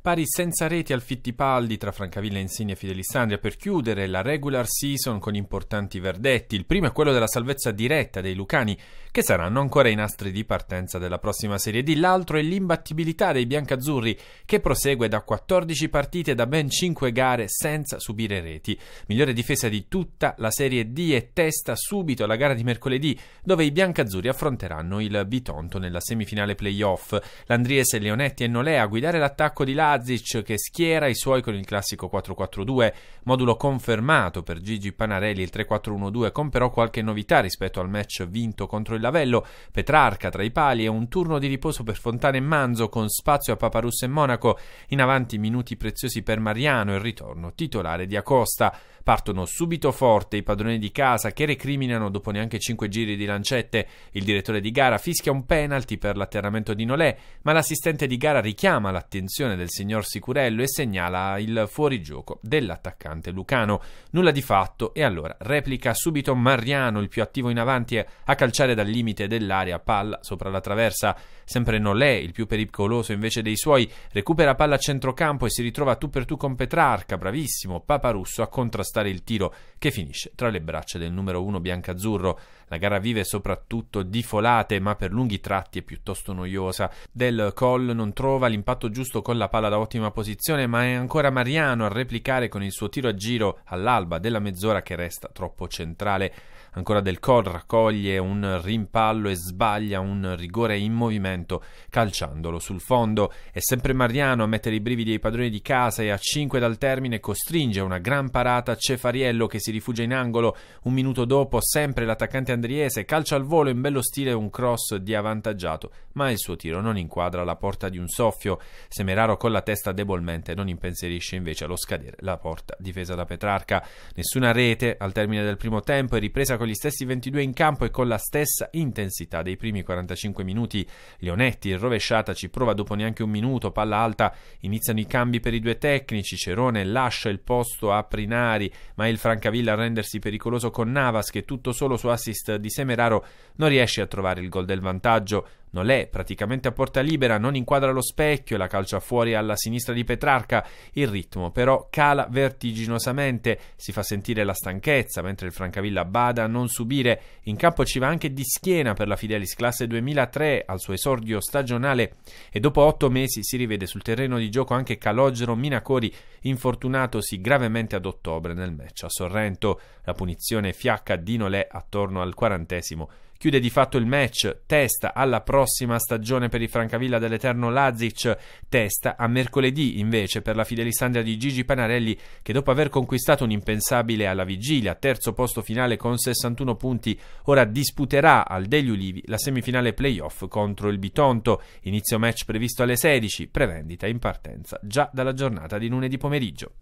pari senza reti al Fittipaldi tra Francavilla Insigne e Fidelissandria per chiudere la regular season con importanti verdetti. Il primo è quello della salvezza diretta dei Lucani, che saranno ancora i nastri di partenza della prossima Serie D. L'altro è l'imbattibilità dei biancazzurri, che prosegue da 14 partite da ben 5 gare senza subire reti. Migliore difesa di tutta la Serie D e testa subito la gara di mercoledì, dove i biancazzurri affronteranno il Bitonto nella semifinale playoff. L'Andries, Leonetti e Nolea a guidare l'attacco di là Lazic che schiera i suoi con il classico 4-4-2, modulo confermato per Gigi Panarelli il 3-4-1-2 con però qualche novità rispetto al match vinto contro il Lavello, Petrarca tra i pali e un turno di riposo per Fontana e Manzo con spazio a Paparus e Monaco, in avanti minuti preziosi per Mariano e il ritorno titolare di Acosta. Partono subito forte i padroni di casa che recriminano dopo neanche 5 giri di lancette. Il direttore di gara fischia un penalty per l'atterramento di Nolè, ma l'assistente di gara richiama l'attenzione del signor Sicurello e segnala il fuorigioco dell'attaccante Lucano. Nulla di fatto e allora replica subito Mariano, il più attivo in avanti, a calciare dal limite dell'area, palla sopra la traversa. Sempre Nolè, il più pericoloso invece dei suoi, recupera palla a centrocampo e si ritrova tu per tu con Petrarca, bravissimo, Paparusso a contrastare il tiro che finisce tra le braccia del numero 1 biancazzurro. La gara vive soprattutto di folate, ma per lunghi tratti è piuttosto noiosa. Del Coll non trova l'impatto giusto con la palla da ottima posizione, ma è ancora Mariano a replicare con il suo tiro a giro all'alba della mezz'ora che resta troppo centrale. Ancora Del Cor raccoglie un rimpallo e sbaglia un rigore in movimento calciandolo sul fondo. È sempre Mariano a mettere i brividi ai padroni di casa e a 5 dal termine costringe una gran parata a Cefariello che si rifugia in angolo. Un minuto dopo sempre l'attaccante andriese calcia al volo in bello stile un cross di avvantaggiato, ma il suo tiro non inquadra la porta di un soffio. Semeraro con la la testa debolmente, non impensierisce invece allo scadere la porta difesa da Petrarca. Nessuna rete al termine del primo tempo e ripresa con gli stessi 22 in campo e con la stessa intensità dei primi 45 minuti. Leonetti, rovesciata, ci prova dopo neanche un minuto, palla alta, iniziano i cambi per i due tecnici, Cerone lascia il posto a Prinari, ma il Francavilla a rendersi pericoloso con Navas che tutto solo su assist di Semeraro non riesce a trovare il gol del vantaggio. Nolè, praticamente a porta libera, non inquadra lo specchio e la calcia fuori alla sinistra di Petrarca. Il ritmo però cala vertiginosamente, si fa sentire la stanchezza, mentre il Francavilla bada a non subire. In campo ci va anche di schiena per la Fidelis classe 2003 al suo esordio stagionale e dopo otto mesi si rivede sul terreno di gioco anche Calogero Minacori, infortunatosi gravemente ad ottobre nel match a Sorrento. La punizione fiacca di Nolè attorno al quarantesimo chiude di fatto il match, testa alla prossima stagione per i Francavilla dell'Eterno Lazic, testa a mercoledì invece per la Fidelisandria di Gigi Panarelli che dopo aver conquistato un impensabile alla vigilia, terzo posto finale con 61 punti, ora disputerà al degli Ulivi la semifinale playoff contro il Bitonto, inizio match previsto alle 16, prevendita in partenza già dalla giornata di lunedì pomeriggio.